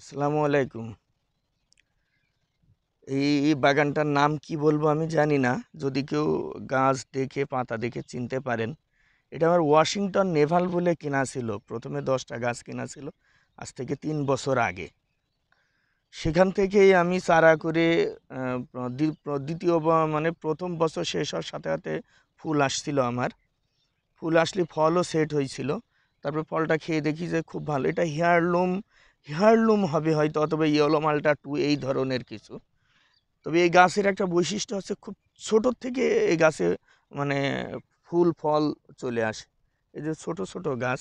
আসসালামু আলাইকুম এই বাগানটার নাম কি বলবো আমি জানি না যদি কেউ গাছ দেখে পাতা দেখে চিনতে পারেন এটা আমার ওয়াশিংটন নেভাল বলে কেনা ছিল প্রথমে দশটা গাছ কেনা ছিল আজ থেকে তিন বছর আগে সেখান থেকেই আমি চারা করে দ্বিতীয় মানে প্রথম বছর শেষ হওয়ার সাথে সাথে ফুল আসছিল আমার ফুল আসলে ফলও সেট হয়েছিল তারপর ফলটা খেয়ে দেখি যে খুব ভালো এটা হেয়ারলুম হেয়ারলুম হবে হয়তো অথবা ইয়েলো মালটা টু এই ধরনের কিছু তবে এই গাছের একটা বৈশিষ্ট্য হচ্ছে খুব ছোটোর থেকে এই গাছে মানে ফুল ফল চলে আসে এই যে ছোট ছোট গাছ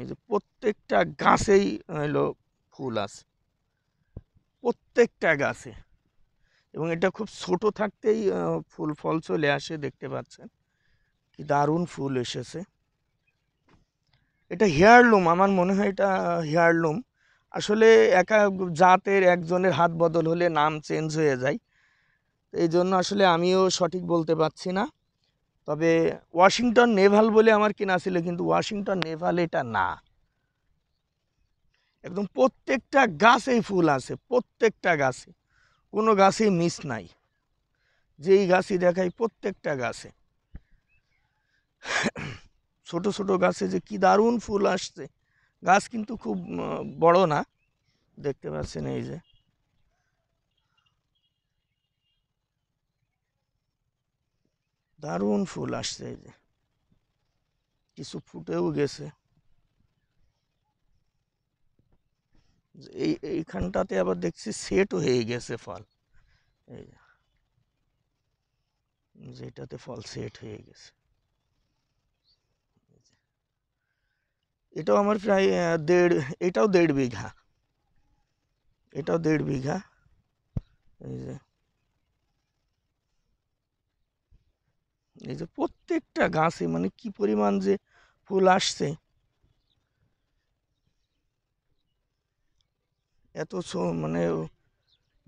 এই যে প্রত্যেকটা গাছেই হলো ফুল আছে প্রত্যেকটা গাছে এবং এটা খুব ছোট থাকতেই ফুল ফল চলে আসে দেখতে পাচ্ছেন কি দারুণ ফুল এসেছে এটা হেয়ারলুম আমার মনে হয় এটা হেয়ারলুম আসলে একা জাতের একজনের হাত বদল হলে নাম চেঞ্জ হয়ে যায় এই জন্য আসলে আমিও সঠিক বলতে পারছি না তবে ওয়াশিংটন নেভাল বলে আমার কিনা ছিল কিন্তু ওয়াশিংটন নেভাল এটা না একদম প্রত্যেকটা গাছেই ফুল আছে প্রত্যেকটা গাছে কোনো গাছে মিস নাই যেই গাছই দেখাই প্রত্যেকটা গাছে ছোট ছোট গাছে যে কি দারুণ ফুল আসছে গাছ কিন্তু খুব বড় না দেখতে পাচ্ছেন এই যে দারুণ ফুল আসছে এই যে কিছু ফুটেও গেছে এই এইখানটাতে আবার দেখছি সেট হয়ে গেছে ফল এই যেটাতে ফল সেট হয়ে গেছে এটাও আমার প্রায় দেড় এটাও দেড় বিঘা এটাও দেড় বিঘা এই যে এই যে প্রত্যেকটা গাছে মানে কি পরিমাণ যে ফুল আসছে এত মানে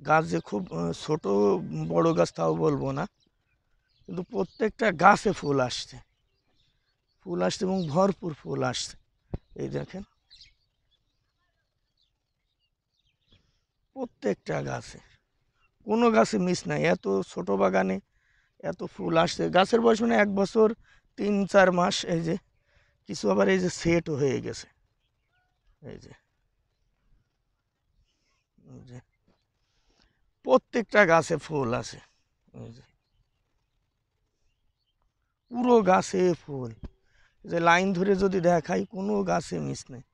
গাছ যে খুব ছোট বড় গাছ তাও বলবো না কিন্তু প্রত্যেকটা গাছে ফুল আসছে ফুল আসছে এবং ভরপুর ফুল আসছে এই দেখেন প্রত্যেকটা গাছে কোনো গাছে মিস নাই এত ছোট বাগানে এত ফুল আসছে গাছের বয়স মানে এক বছর তিন চার মাস এই যে কিছু আবার এই যে সেটও হয়ে গেছে এই যে প্রত্যেকটা গাছে ফুল আছে পুরো গাছে ফুল যে লাইন ধরে যদি দেখাই কোনো গাছে মিস নেই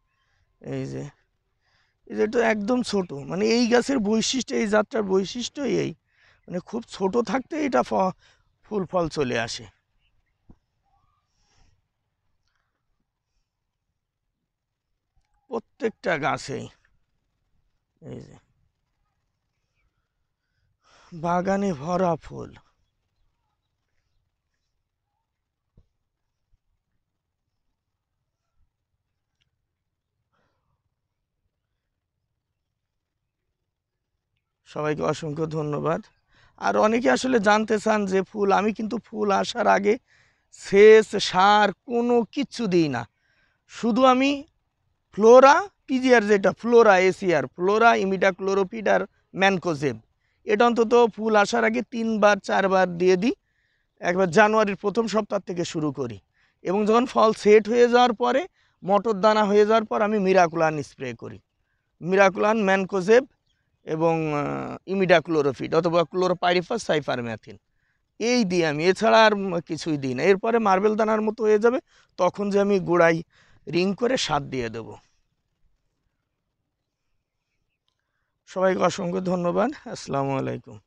এই যে এটা একদম ছোট মানে এই গাছের বৈশিষ্ট্য এই জাতটার বৈশিষ্ট্যই এই মানে খুব ছোট থাকতে এটা ফুল ফল চলে আসে প্রত্যেকটা গাছেই এই যে বাগানে ভরা ফুল সবাইকে অসংখ্য ধন্যবাদ আর অনেকে আসলে জানতে চান যে ফুল আমি কিন্তু ফুল আসার আগে সেচ সার কোনো কিচ্ছু দিই না শুধু আমি ফ্লোরা পিজিআর যেটা Flora ACR Flora imidacloprid আর ম্যানকোজেব এটা অন্তত ফুল আসার আগে তিনবার চারবার দিয়ে দিই একবার জানুয়ারির প্রথম সপ্তাহ থেকে শুরু করি এবং যখন ফল সেট হয়ে যাওয়ার পরে মটর দানা হয়ে যাওয়ার পর আমি মিরাকুলান স্প্রে করি মিরাকুলান ম্যানকোজেব এবং ইমিডা অথবা ক্লোরোপাইরিফাস সাইফারম্যাথিন এই দিই আমি এছাড়া আর কিছুই দিই না এরপরে মার্বেল দানার মতো হয়ে যাবে তখন যে আমি গোড়ায় রিং করে সার দিয়ে দেব সবাইকে অসংখ্য ধন্যবাদ আসসালামু আলাইকুম